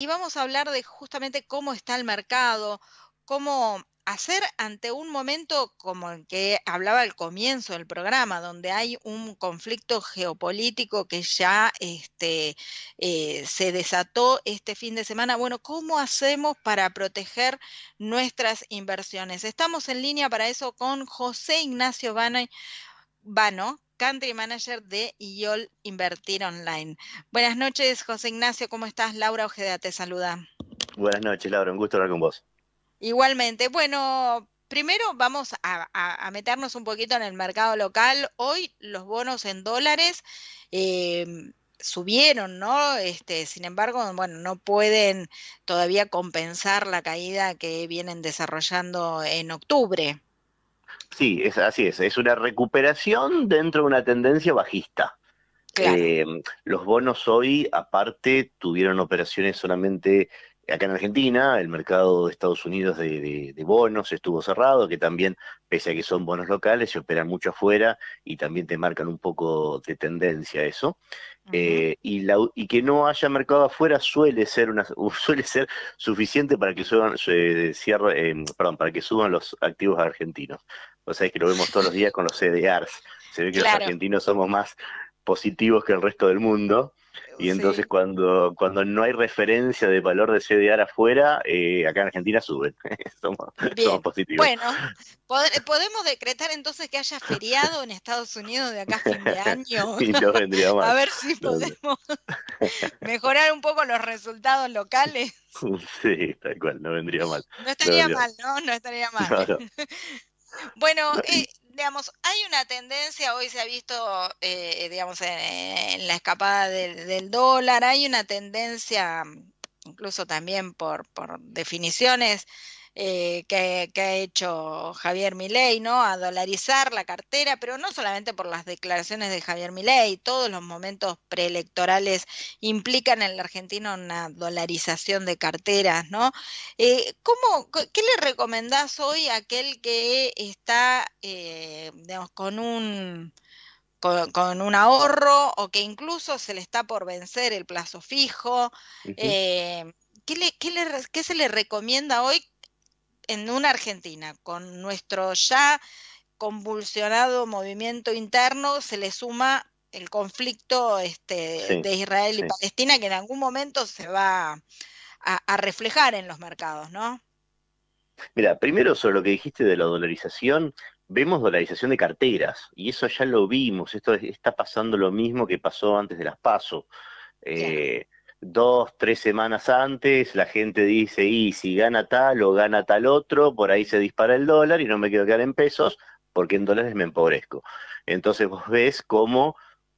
Y vamos a hablar de justamente cómo está el mercado, cómo hacer ante un momento como el que hablaba al comienzo del programa, donde hay un conflicto geopolítico que ya este, eh, se desató este fin de semana. Bueno, ¿cómo hacemos para proteger nuestras inversiones? Estamos en línea para eso con José Ignacio Bano Country Manager de IOL Invertir Online. Buenas noches, José Ignacio, ¿cómo estás? Laura Ojeda te saluda. Buenas noches, Laura, un gusto hablar con vos. Igualmente, bueno, primero vamos a, meternos un poquito en el mercado local. Hoy los bonos en dólares... Em, subieron, ¿no? Este, sin embargo, bueno, no pueden todavía compensar la caída que vienen desarrollando en octubre. Sí, es, así es. Es una recuperación dentro de una tendencia bajista. Eh, los bonos hoy, aparte, tuvieron operaciones solamente acá en Argentina, el mercado de Estados Unidos de, bonos estuvo cerrado, que también, pese a que son bonos locales, se operan mucho afuera y también te marcan un poco de tendencia eso. Eh, y, y que no haya mercado afuera suele ser una suele ser suficiente para que suban cierre, eh, para que suban los activos argentinos. O sea, es que lo vemos todos los días con los CDRs. Se ve que los argentinos somos más positivos que el resto del mundo y entonces cuando, cuando no hay referencia de valor de CDR afuera, eh, acá en Argentina suben. somos, positivos. Bueno, podemos decretar entonces que haya feriado en Estados Unidos de acá a fin de año. sí, no vendría a ver si podemos mejorar un poco los resultados locales. Sí, tal cual, no vendría mal. No estaría mal, ¿no? No estaría mal. bueno, eh, digamos, hay una tendencia, hoy se ha visto, eh, digamos, en, la escapada del, del, dólar, hay una tendencia, incluso también por definiciones eh, que, ha hecho Javier Milei, ¿no? A dolarizar la cartera, pero no solamente por las declaraciones de Javier Milei, todos los momentos preelectorales implican en la Argentina una dolarización de carteras, ¿no? Eh, ¿cómo, ¿Qué le recomendás hoy a aquel que está, eh, digamos, con un... Con, un ahorro o que incluso se le está por vencer el plazo fijo. ¿qué, se le recomienda hoy en una Argentina con nuestro ya convulsionado movimiento interno se le suma el conflicto este, de Israel y Palestina que en algún momento se va a, reflejar en los mercados, ¿no? Mira, primero sobre lo que dijiste de la dolarización, vemos dolarización de carteras y eso ya lo vimos, esto está pasando lo mismo que pasó antes de las pasos. Eh, dos, tres semanas antes, la gente dice, y si gana tal o gana tal otro, por ahí se dispara el dólar y no me quedo quedar en pesos, porque en dólares me empobrezco. Entonces vos ves cómo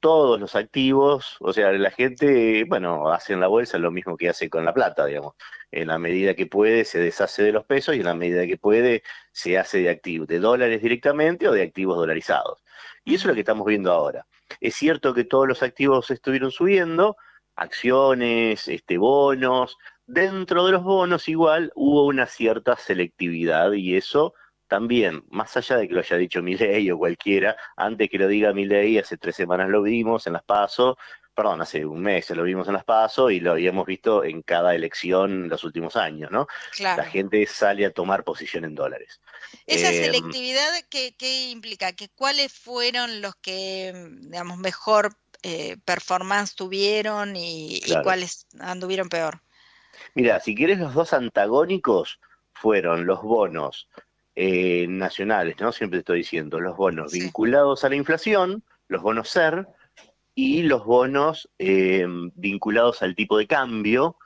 todos los activos, o sea, la gente, bueno, hace en la bolsa lo mismo que hace con la plata, digamos. En la medida que puede se deshace de los pesos y en la medida que puede se hace de activos, de dólares directamente o de activos dolarizados. Y eso es lo que estamos viendo ahora. Es cierto que todos los activos estuvieron subiendo, acciones, este, bonos. Dentro de los bonos igual hubo una cierta selectividad y eso también, más allá de que lo haya dicho Milei o cualquiera, antes que lo diga Milei, hace tres semanas lo vimos en las PASO, perdón, hace un mes lo vimos en las PASO y lo habíamos visto en cada elección en los últimos años, ¿no? La gente sale a tomar posición en dólares. ¿Esa em, selectividad qué, qué implica? ¿Que ¿Cuáles fueron los que, digamos, mejor eh, performance tuvieron y, cuáles anduvieron peor? Mira, si quieres los dos antagónicos fueron los bonos eh, nacionales, ¿no? Siempre estoy diciendo, los bonos vinculados a la inflación, los bonos SER, y los bonos eh, vinculados al tipo de cambio,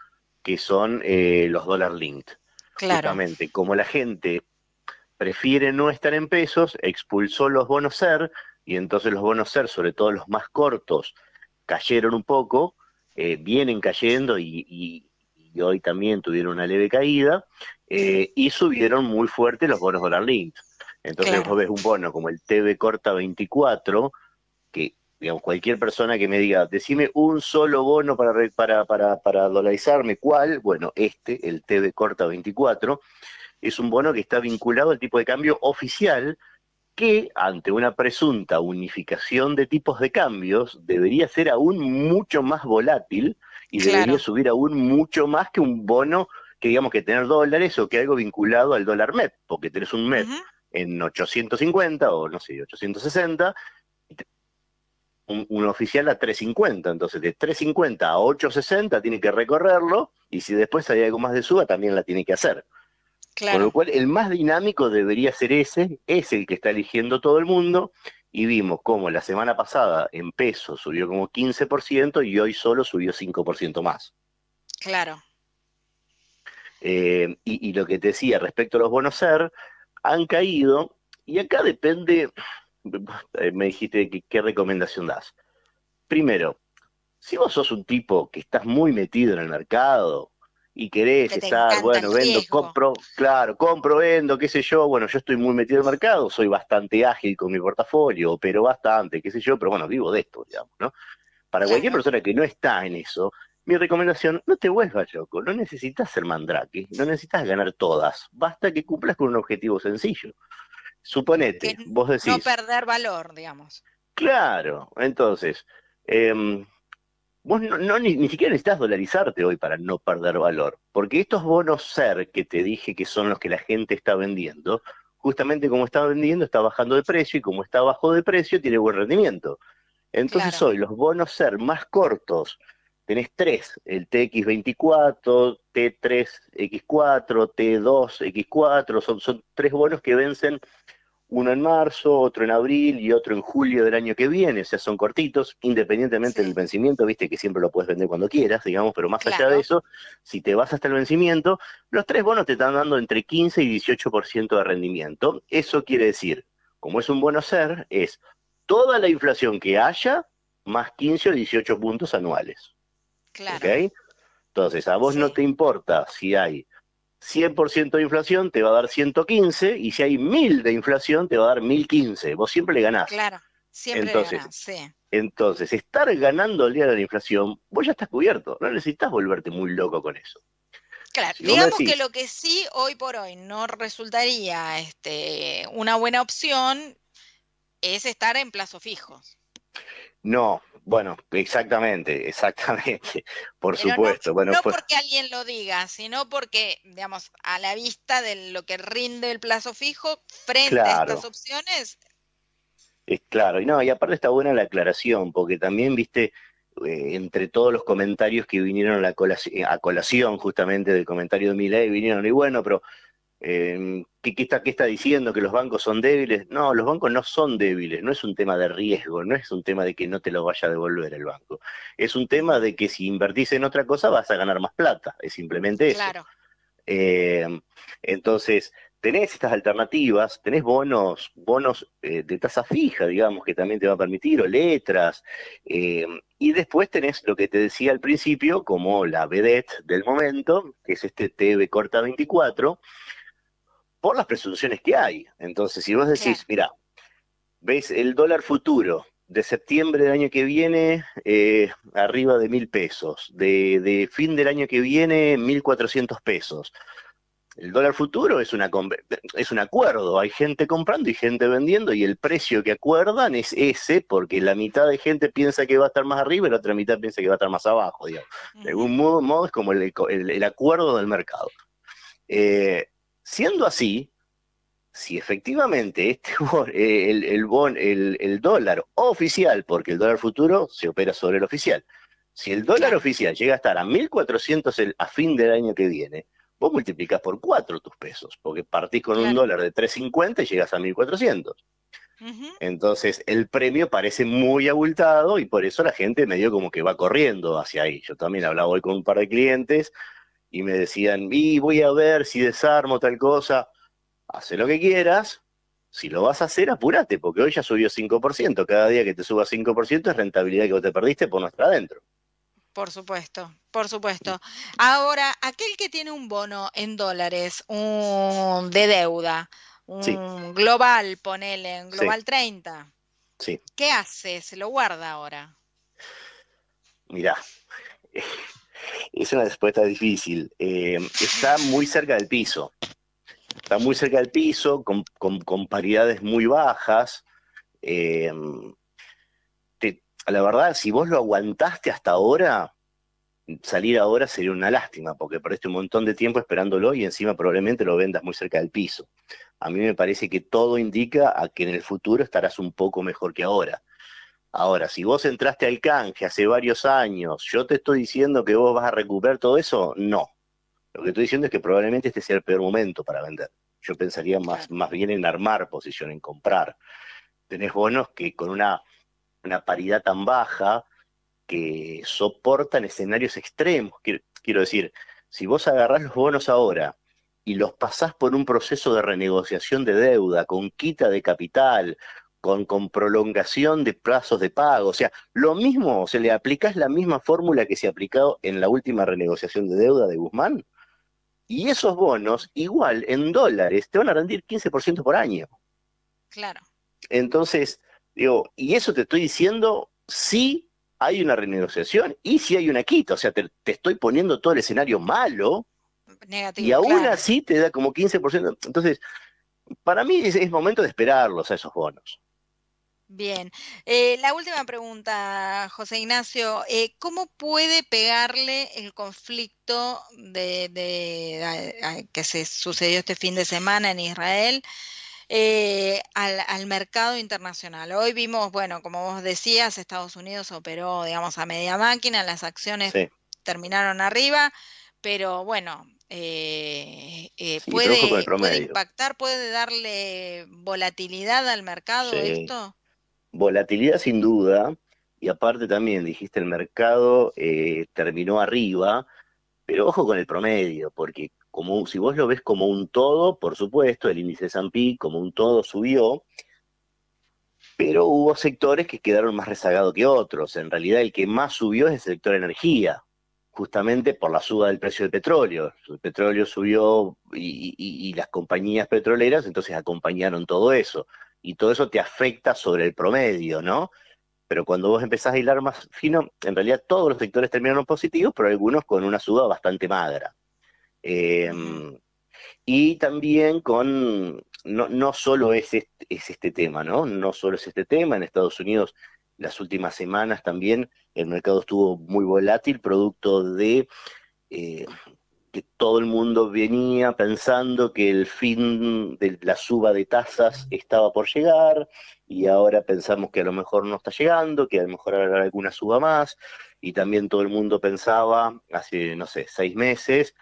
que son los dólar linked. Claro. como la gente prefiere no estar en pesos, expulsó los bonos SER, y entonces los bonos ser, sobre todo los más cortos, cayeron un poco, eh, vienen cayendo y, hoy también tuvieron una leve caída, eh, y subieron muy fuerte los bonos dólar link Entonces vos ves un bono como el TV Corta 24, que digamos, cualquier persona que me diga, decime un solo bono para, para, para, para dolarizarme, ¿cuál? Bueno, este, el TV Corta 24, es un bono que está vinculado al tipo de cambio oficial, que ante una presunta unificación de tipos de cambios debería ser aún mucho más volátil y debería subir aún mucho más que un bono que digamos que tener dólares o que algo vinculado al dólar MET, porque tenés un MEP en 850 o no sé, 860, un, oficial a 350, entonces de 350 a 860 tiene que recorrerlo y si después hay algo más de suba también la tiene que hacer. Con lo cual, el más dinámico debería ser ese, es el que está eligiendo todo el mundo, y vimos cómo la semana pasada en peso subió como 15% y hoy solo subió 5% más. Claro. Eh, y, lo que te decía respecto a los bonos SER, han caído, y acá depende, eh, me dijiste qué recomendación das. Primero, si vos sos un tipo que estás muy metido en el mercado, y querés está estar, bueno, vendo, compro, claro, compro, vendo, qué sé yo, bueno, yo estoy muy metido en el mercado, soy bastante ágil con mi portafolio, pero bastante, qué sé yo, pero bueno, vivo de esto, digamos, ¿no? Para cualquier persona que no está en eso, mi recomendación, no te vuelvas loco, no necesitas ser mandrake, no necesitas ganar todas, basta que cumplas con un objetivo sencillo. Suponete, vos decís... No perder valor, digamos. Claro, entonces... Em, vos no, ni, ni, siquiera necesitas dolarizarte hoy para no perder valor, porque estos bonos ser que te dije que son los que la gente está vendiendo, justamente como está vendiendo está bajando de precio y como está bajo de precio tiene buen rendimiento. Entonces hoy los bonos ser más cortos, tenés tres, el TX24, T3X4, T2X4, son, son tres bonos que vencen uno en marzo, otro en abril y otro en julio del año que viene, o sea, son cortitos, independientemente del vencimiento, viste que siempre lo puedes vender cuando quieras, digamos, pero más allá de eso, si te vas hasta el vencimiento, los tres bonos te están dando entre 15 y 18% de rendimiento. Eso quiere decir, como es un bono ser, es toda la inflación que haya más 15 o 18 puntos anuales. Claro. Entonces, a vos no te importa si hay 100% de inflación te va a dar 115 y si hay 1000 de inflación te va a dar 1015. Vos siempre le ganás. Claro, siempre entonces, le ganás, Entonces, estar ganando el día de la inflación, vos ya estás cubierto, no necesitas volverte muy loco con eso. Claro, digamos que lo que sí hoy por hoy no resultaría este, una buena opción es estar en plazo fijo. No, bueno, exactamente, exactamente, por supuesto. No, bueno, pues porque alguien lo diga, sino porque, digamos, a la vista de lo que rinde el plazo fijo, frente a estas opciones. Es claro, y no, y aparte está buena la aclaración, porque también, viste, eh, entre todos los comentarios que vinieron a, la colación, a colación justamente del comentario de Milei, vinieron, y bueno, pero Em, ¿qué, está, diciendo? ¿Que los bancos son débiles? No, los bancos no son débiles, no es un tema de riesgo, no es un tema de que no te lo vaya a devolver el banco. Es un tema de que si invertís en otra cosa vas a ganar más plata, es simplemente eso. Em, entonces, tenés estas alternativas, tenés bonos, bonos eh, de tasa fija, digamos, que también te va a permitir, o letras, em, y después tenés lo que te decía al principio, como la vedette del momento, que es este TV Corta 24, por las presunciones que hay. Entonces, si vos decís, mira, ves el dólar futuro de septiembre del año que viene, eh, arriba de mil pesos, de, fin del año que viene, mil cuatrocientos pesos. El dólar futuro es, una, es un acuerdo, hay gente comprando y gente vendiendo y el precio que acuerdan es ese porque la mitad de gente piensa que va a estar más arriba y la otra mitad piensa que va a estar más abajo. Digamos. De algún modo, es como el, acuerdo del mercado. Eh, Siendo así, si efectivamente este eh, el, dólar oficial, porque el dólar futuro se opera sobre el oficial, si el dólar oficial llega a estar a 1.400 a fin del año que viene, vos multiplicás por 4 tus pesos, porque partís con un dólar de 3.50 y llegas a 1.400. Entonces el premio parece muy abultado y por eso la gente medio como que va corriendo hacia ahí. Yo también hablaba hoy con un par de clientes y me decían, y voy a ver si desarmo tal cosa. Hace lo que quieras, si lo vas a hacer, apúrate, porque hoy ya subió 5%. Cada día que te suba 5% es rentabilidad que vos te perdiste por no estar adentro. Por supuesto, por supuesto. Ahora, aquel que tiene un bono en dólares un, de deuda, un global, ponele, en global 30. Sí. ¿Qué hace? ¿Se lo guarda ahora? Mirá, es una respuesta difícil. Eh, está muy cerca del piso. Está muy cerca del piso, con, paridades muy bajas. Eh, la verdad, si vos lo aguantaste hasta ahora, salir ahora sería una lástima, porque perdiste un montón de tiempo esperándolo y encima probablemente lo vendas muy cerca del piso. A mí me parece que todo indica a que en el futuro estarás un poco mejor que ahora. Ahora, si vos entraste al canje hace varios años, yo te estoy diciendo que vos vas a recuperar todo eso, no. Lo que estoy diciendo es que probablemente este sea el peor momento para vender. Yo pensaría más, más bien en armar posición, en comprar. Tenés bonos que con una, una paridad tan baja que soportan escenarios extremos. quiero decir, si vos agarrás los bonos ahora y los pasás por un proceso de renegociación de deuda, con quita de capital, con, prolongación de plazos de pago. O sea, lo mismo, se le aplicas la misma fórmula que se ha aplicado en la última renegociación de deuda de Guzmán. Y esos bonos, igual, en dólares, te van a rendir 15% por año. Claro. Entonces, digo, y eso te estoy diciendo si hay una renegociación y si hay una quita. O sea, te, estoy poniendo todo el escenario malo. y aún así te da como 15%. Entonces, para mí es momento de esperarlos a esos bonos. Bien. Eh, la última pregunta, José Ignacio. Eh, ¿Cómo puede pegarle el conflicto de, que se sucedió este fin de semana en Israel eh, al, mercado internacional. Hoy vimos, bueno, como vos decías, Estados Unidos operó, digamos, a media máquina, las acciones terminaron arriba, pero bueno, eh, puede, impactar, puede darle volatilidad al mercado esto. Volatilidad sin duda, y aparte también dijiste el mercado eh, terminó arriba, pero ojo con el promedio, porque como si vos lo ves como un todo, por supuesto, el índice S&P como un todo subió, pero hubo sectores que quedaron más rezagados que otros. En realidad el que más subió es el sector energía, justamente por la suba del precio del petróleo. El petróleo subió y, y las compañías petroleras entonces acompañaron todo eso y todo eso te afecta sobre el promedio, ¿no? Pero cuando vos empezás a hilar más fino, en realidad todos los sectores terminaron positivos, pero algunos con una suba bastante magra. Em, y también con, no, no solo es este, es este tema, ¿no? No solo es este tema, en Estados Unidos las últimas semanas también el mercado estuvo muy volátil, producto de eh, todo el mundo venía pensando que el fin de la suba de tasas estaba por llegar y ahora pensamos que a lo mejor no está llegando, que a lo mejor habrá alguna suba más y también todo el mundo pensaba hace, no sé, seis meses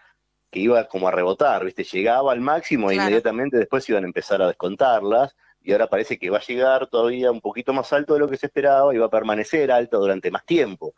que iba como a rebotar, ¿viste? Llegaba al máximo e inmediatamente después iban a empezar a descontarlas y ahora parece que va a llegar todavía un poquito más alto de lo que se esperaba y va a permanecer alto durante más tiempo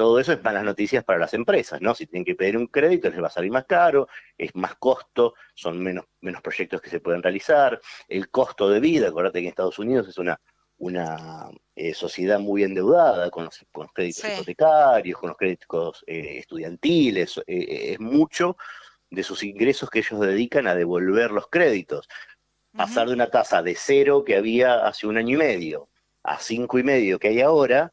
todo eso es malas noticias para las empresas, ¿no? Si tienen que pedir un crédito les va a salir más caro, es más costo, son menos, menos proyectos que se pueden realizar, el costo de vida, acuérdate que en Estados Unidos es una, una eh, sociedad muy endeudada con los, créditos hipotecarios, con los créditos eh, estudiantiles, eh, es mucho de sus ingresos que ellos dedican a devolver los créditos. Pasar de una tasa de cero que había hace un año y medio a cinco y medio que hay ahora,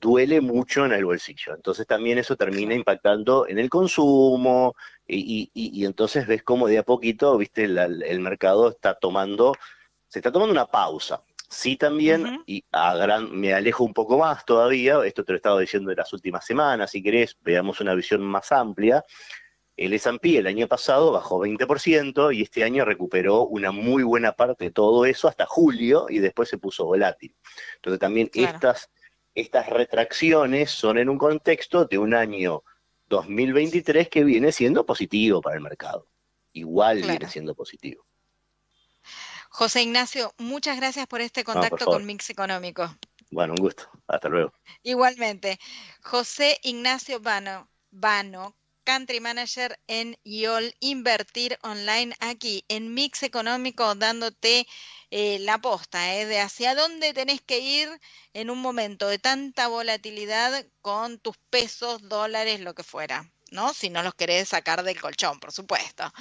duele mucho en el bolsillo. Entonces también eso termina impactando en el consumo y, entonces ves cómo de a poquito, viste, el mercado está tomando, se está tomando una pausa. Sí también, y me alejo un poco más todavía, esto te lo he estado diciendo en las últimas semanas, si querés, veamos una visión más amplia. El S&P el año pasado bajó 20% y este año recuperó una muy buena parte de todo eso hasta julio y después se puso volátil. Entonces también estas estas retracciones son en un contexto de un año 2023 que viene siendo positivo para el mercado. Igual viene siendo positivo. José Ignacio, muchas gracias por este contacto con Mix Económico. Bueno, un gusto. Hasta luego. Igualmente. José Ignacio Bano, Vano Country Manager en IOL, invertir online aquí en Mix Económico, dándote eh, la posta eh, de hacia dónde tenés que ir en un momento de tanta volatilidad con tus pesos, dólares, lo que fuera, ¿no? Si no los querés sacar del colchón, por supuesto.